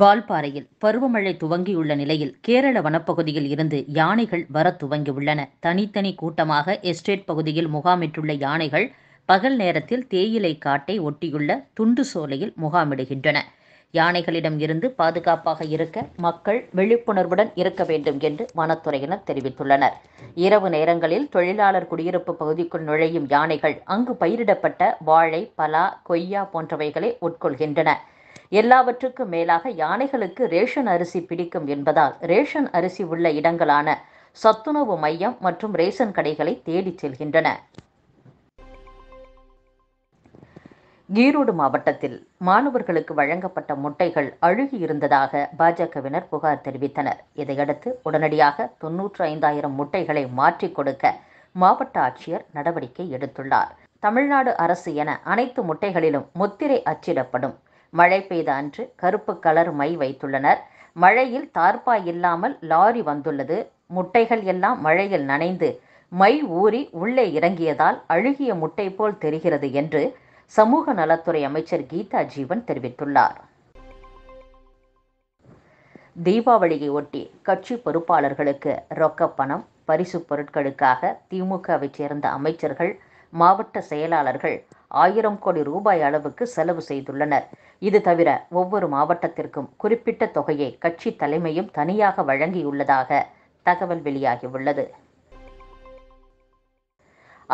வால்பாறையில் பருவமழை துவங்கியுள்ள நிலையில் கேரள வனப்பகுதியில் இருந்து யானைகள் வர துவங்கியுள்ளன தனித்தனி கூட்டமாக எஸ்டேட் பகுதியில் முகாமிட்டுள்ள யானைகள் பகல் நேரத்தில் தேயிலை காட்டை ஒட்டியுள்ள துண்டு சோலையில் முகாமிடுகின்றன யானைகளிடம் இருந்து பாதுகாப்பாக இருக்க மக்கள் விழிப்புணர்வுடன் இருக்க வேண்டும் என்று வனத்துறையினர் தெரிவித்துள்ளனர் இரவு நேரங்களில் தொழிலாளர் குடியிருப்பு பகுதிக்குள் நுழையும் யானைகள் அங்கு பயிரிடப்பட்ட வாழை பலா கொய்யா போன்றவைகளை உட்கொள்கின்றன எல்லாவற்றுக்கும் மேலாக யானைகளுக்கு ரேஷன் அரிசி பிடிக்கும் என்பதால் ரேஷன் அரிசி உள்ள இடங்களான சத்துணவு மையம் மற்றும் ரேஷன் கடைகளை தேடிச் செல்கின்றன ஈரோடு மாவட்டத்தில் மாணவர்களுக்கு வழங்கப்பட்ட முட்டைகள் அழுகி இருந்ததாக பாஜகவினர் புகார் தெரிவித்தனர் இதையடுத்து உடனடியாக தொன்னூற்று ஐந்தாயிரம் முட்டைகளை மாற்றிக் கொடுக்க மாவட்ட ஆட்சியர் நடவடிக்கை எடுத்துள்ளார் தமிழ்நாடு அரசு என அனைத்து முட்டைகளிலும் முத்திரை அச்சிடப்படும் மழை பெய்த அன்று கருப்பு கலர் மை வைத்துள்ளனர் மழையில் தார்பாய் இல்லாமல் லாரி வந்துள்ளது முட்டைகள் எல்லாம் மழையில் நனைந்து மை ஊறி உள்ளே இறங்கியதால் அழுகிய முட்டை போல் தெரிகிறது என்று சமூக நலத்துறை அமைச்சர் கீதா ஜீவன் தெரிவித்துள்ளார் தீபாவளியை ஒட்டி கட்சி பொறுப்பாளர்களுக்கு ரொக்க பணம் பரிசு பொருட்களுக்காக திமுகவைச் சேர்ந்த அமைச்சர்கள் மாவட்ட செயலாளர்கள் ஆயிரம் கோடி ரூபாய் அளவுக்கு செலவு செய்துள்ளனர் இது தவிர ஒவ்வொரு மாவட்டத்திற்கும் குறிப்பிட்ட தொகையை கட்சி தலைமையும் தனியாக வழங்கியுள்ளதாக தகவல் வெளியாகியுள்ளது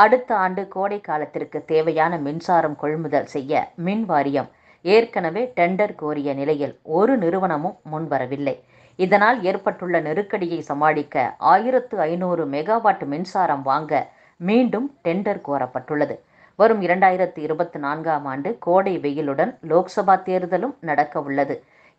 அடுத்த ஆண்டு கோடை காலத்திற்கு தேவையான மின்சாரம் கொள்முதல் செய்ய மின் வாரியம் ஏற்கனவே டெண்டர் கோரிய நிலையில் ஒரு நிறுவனமும் முன்வரவில்லை இதனால் ஏற்பட்டுள்ள நெருக்கடியை சமாளிக்க ஆயிரத்து ஐநூறு மெகாவாட் மின்சாரம் வாங்க மீண்டும் டெண்டர் கோரப்பட்டுள்ளது வரும் இரண்டாயிரத்தி இருபத்தி நான்காம் ஆண்டு கோடை வெயிலுடன் லோக்சபா தேர்தலும் நடக்க உள்ளது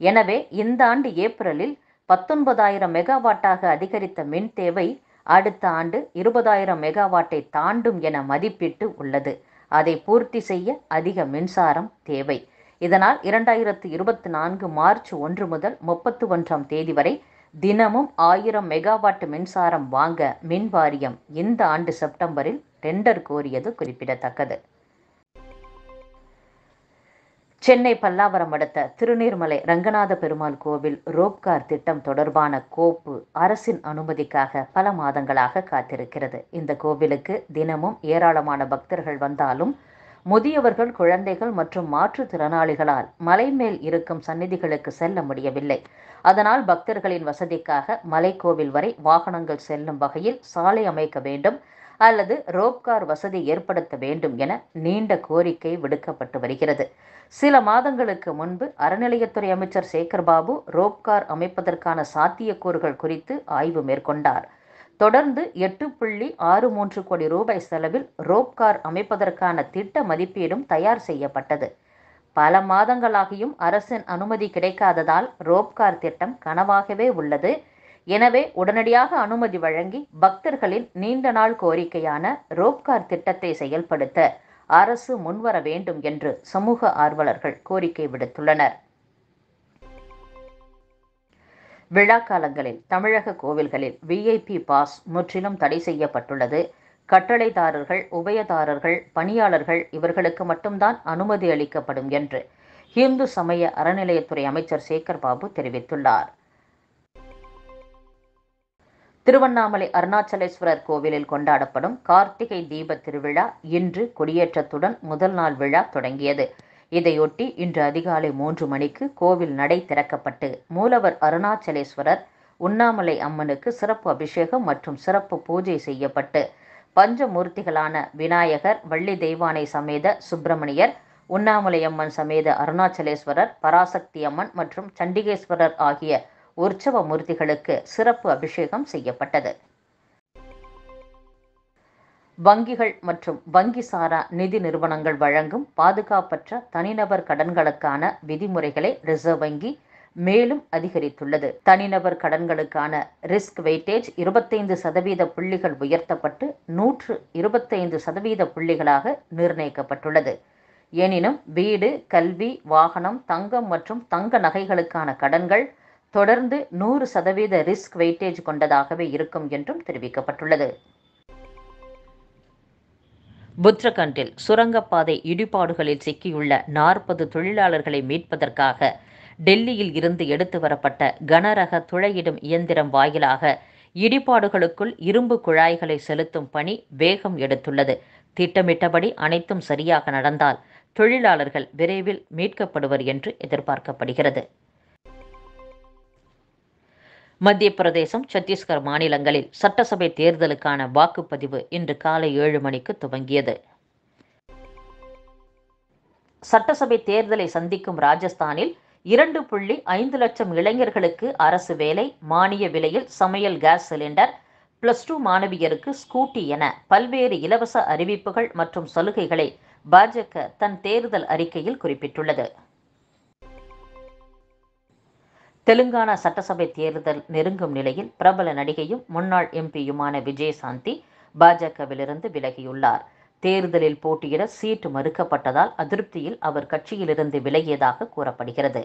எனவே இந்த ஆண்டு ஏப்ரலில் பத்தொன்பதாயிரம் மெகாவாட்டாக அதிகரித்த மின் தேவை அடுத்த ஆண்டு இருபதாயிரம் மெகாவாட்டை தாண்டும் என மதிப்பிட்டு உள்ளது அதை பூர்த்தி செய்ய அதிக மின்சாரம் தேவை இதனால் இரண்டாயிரத்து இருபத்தி நான்கு மார்ச் ஒன்று முதல் முப்பத்து ஒன்றாம் தேதி வரை தினமும் ஆயிரம் மெகாவாட் மின்சாரம் வாங்க மின் வாரியம் இந்த ஆண்டு செப்டம்பரில் டெண்டர் கோரியது குறிப்பிடத்தக்கது சென்னை பல்லாவரம் அடுத்த திருநீர்மலை ரங்கநாத பெருமாள் கோவில் ரோப்கார் திட்டம் தொடர்பான கோப்பு அரசின் அனுமதிக்காக பல மாதங்களாக காத்திருக்கிறது இந்த கோவிலுக்கு தினமும் ஏராளமான பக்தர்கள் வந்தாலும் முதியவர்கள் குழந்தைகள் மற்றும் மாற்றுத்திறனாளிகளால் மேல் இருக்கும் சந்நிதிகளுக்கு செல்ல முடியவில்லை அதனால் பக்தர்களின் வசதிக்காக மலைக்கோவில் வரை வாகனங்கள் செல்லும் வகையில் சாலை அமைக்க வேண்டும் அல்லது ரோப்கார் வசதி ஏற்படுத்த வேண்டும் என நீண்ட கோரிக்கை விடுக்கப்பட்டு வருகிறது சில மாதங்களுக்கு முன்பு அறநிலையத்துறை அமைச்சர் சேகர்பாபு ரோப்கார் அமைப்பதற்கான சாத்தியக்கூறுகள் குறித்து ஆய்வு மேற்கொண்டார் தொடர்ந்து எட்டு புள்ளி ஆறு மூன்று கோடி ரூபாய் செலவில் ரோப் கார் அமைப்பதற்கான திட்ட மதிப்பீடும் தயார் செய்யப்பட்டது பல மாதங்களாகியும் அரசின் அனுமதி கிடைக்காததால் ரோப் கார் திட்டம் கனவாகவே உள்ளது எனவே உடனடியாக அனுமதி வழங்கி பக்தர்களின் நீண்ட நாள் கோரிக்கையான ரோப்கார் திட்டத்தை செயல்படுத்த அரசு முன்வர வேண்டும் என்று சமூக ஆர்வலர்கள் கோரிக்கை விடுத்துள்ளனர் விழா காலங்களில் தமிழக கோவில்களில் விஐபி பாஸ் முற்றிலும் தடை செய்யப்பட்டுள்ளது கட்டளைதாரர்கள் உபயதாரர்கள் பணியாளர்கள் இவர்களுக்கு மட்டும்தான் அனுமதி அளிக்கப்படும் என்று இந்து சமய அறநிலையத்துறை அமைச்சர் சேகர் பாபு தெரிவித்துள்ளார் திருவண்ணாமலை அருணாச்சலேஸ்வரர் கோவிலில் கொண்டாடப்படும் கார்த்திகை தீப திருவிழா இன்று கொடியேற்றத்துடன் முதல் நாள் விழா தொடங்கியது இதையொட்டி இன்று அதிகாலை மூன்று மணிக்கு கோவில் நடை திறக்கப்பட்டு மூலவர் அருணாச்சலேஸ்வரர் உண்ணாமலை அம்மனுக்கு சிறப்பு அபிஷேகம் மற்றும் சிறப்பு பூஜை செய்யப்பட்டு பஞ்சமூர்த்திகளான விநாயகர் வள்ளி தெய்வானை சமேத சுப்பிரமணியர் உண்ணாமலை அம்மன் சமேத அருணாச்சலேஸ்வரர் பராசக்தி அம்மன் மற்றும் சண்டிகேஸ்வரர் ஆகிய உற்சவ மூர்த்திகளுக்கு சிறப்பு அபிஷேகம் செய்யப்பட்டது வங்கிகள் மற்றும் வங்கி சாரா நிதி நிறுவனங்கள் வழங்கும் பாதுகாப்பற்ற தனிநபர் கடன்களுக்கான விதிமுறைகளை ரிசர்வ் வங்கி மேலும் அதிகரித்துள்ளது தனிநபர் கடன்களுக்கான ரிஸ்க் வெயிட்டேஜ் இருபத்தைந்து சதவீத புள்ளிகள் உயர்த்தப்பட்டு நூற்று இருபத்தைந்து சதவீத புள்ளிகளாக நிர்ணயிக்கப்பட்டுள்ளது எனினும் வீடு கல்வி வாகனம் தங்கம் மற்றும் தங்க நகைகளுக்கான கடன்கள் தொடர்ந்து நூறு சதவீத ரிஸ்க் வெயிட்டேஜ் கொண்டதாகவே இருக்கும் என்றும் தெரிவிக்கப்பட்டுள்ளது புத்ரகண்டில் சுரங்கப்பாதை இடிபாடுகளில் சிக்கியுள்ள நாற்பது தொழிலாளர்களை மீட்பதற்காக டெல்லியில் இருந்து எடுத்து வரப்பட்ட கனரக துளையிடும் இயந்திரம் வாயிலாக இடிபாடுகளுக்குள் இரும்பு குழாய்களை செலுத்தும் பணி வேகம் எடுத்துள்ளது திட்டமிட்டபடி அனைத்தும் சரியாக நடந்தால் தொழிலாளர்கள் விரைவில் மீட்கப்படுவர் என்று எதிர்பார்க்கப்படுகிறது மத்திய பிரதேசம் சத்தீஸ்கர் மாநிலங்களில் சட்டசபை தேர்தலுக்கான வாக்குப்பதிவு இன்று காலை ஏழு மணிக்கு துவங்கியது சட்டசபை தேர்தலை சந்திக்கும் ராஜஸ்தானில் இரண்டு புள்ளி ஐந்து லட்சம் இளைஞர்களுக்கு அரசு வேலை மானிய விலையில் சமையல் கேஸ் சிலிண்டர் பிளஸ் டூ மாணவியருக்கு ஸ்கூட்டி என பல்வேறு இலவச அறிவிப்புகள் மற்றும் சலுகைகளை பாஜக தன் தேர்தல் அறிக்கையில் குறிப்பிட்டுள்ளது தெலுங்கானா சட்டசபை தேர்தல் நெருங்கும் நிலையில் பிரபல நடிகையும் முன்னாள் எம்பியுமான விஜயசாந்தி பாஜகவிலிருந்து விலகியுள்ளார் தேர்தலில் போட்டியிட சீட்டு மறுக்கப்பட்டதால் அதிருப்தியில் அவர் கட்சியிலிருந்து விலகியதாக கூறப்படுகிறது